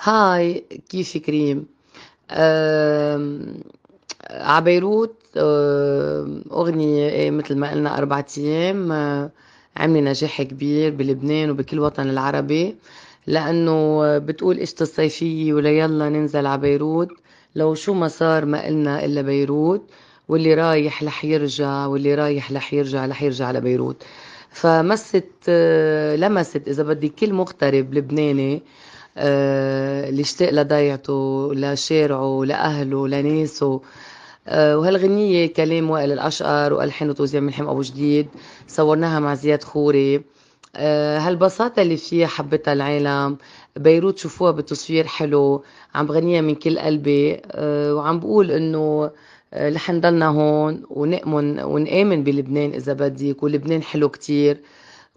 هاي كيف كريم عبيروت أغنية إيه، مثل ما قلنا أربعة أيام آه، عملي نجاح كبير بلبنان وبكل وطن العربي لأنه بتقول إجت الصيفية ولا يلا ننزل عبيروت لو شو ما صار ما قلنا إلا بيروت واللي رايح رح يرجع واللي رايح رح يرجع رح يرجع لبيروت فمست آه، لمست إذا بدي كل مغترب لبناني اللي آه، اشتاق لضيعته لشارعه لأهله لناسه آه، وهالغنية كلام وائل الأشقر وألحان وتوزيع ملحم أبو جديد صورناها مع زياد خوري هالبساطة آه، اللي فيها حبتها العالم بيروت شوفوها بالتصوير حلو عم بغنيها من كل قلبي وعم بقول انه رح نضلنا هون ونأمن ونآمن بلبنان إذا بدك ولبنان حلو كتير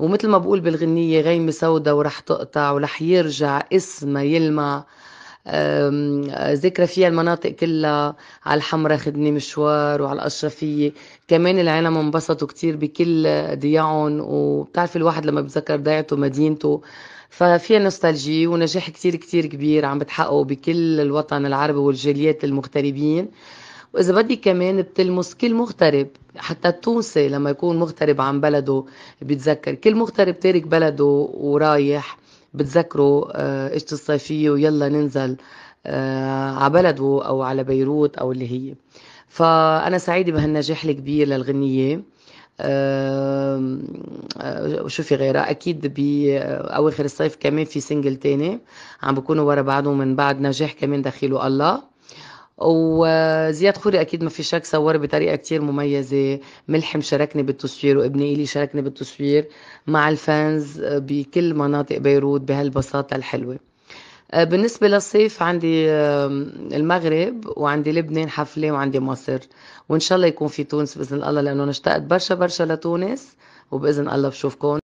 ومثل ما بقول بالغنية غيمة سودة ورح تقطع ورح يرجع اسمها يلمع ذكرى فيها المناطق كلها على الحمرة خدني مشوار وعلى الأشرفية كمان العالم انبسطوا كتير بكل ضياعهم وبتعرفي الواحد لما بتذكر ضيعته مدينته ففيها نوستالجي ونجاح كتير كتير كبير عم بتحققه بكل الوطن العربي والجاليات المغتربين وإذا بدي كمان بتلمس كل مغترب حتى التونسي لما يكون مغترب عن بلده بيتذكر كل مغترب تارك بلده ورايح بتذكره آه، اجت الصيفية ويلا ننزل آه، على بلده أو على بيروت أو اللي هي فأنا سعيدة بهالنجاح الكبير للغنية وشو آه، في غيرها أكيد بأواخر الصيف كمان في سنجل تاني عم بكونوا ورا بعضهم من بعد نجاح كمان دخيله الله وزياد خوري اكيد ما في شك صور بطريقه كتير مميزه ملحم شاركني بالتصوير وابني الي شاركني بالتصوير مع الفانز بكل مناطق بيروت بهالبساطه الحلوه آه، بالنسبه للصيف عندي المغرب وعندي لبنان حفله وعندي مصر وان شاء الله يكون في تونس باذن الله لانه انا اشتقت برشا برشا لتونس وباذن الله بشوفكم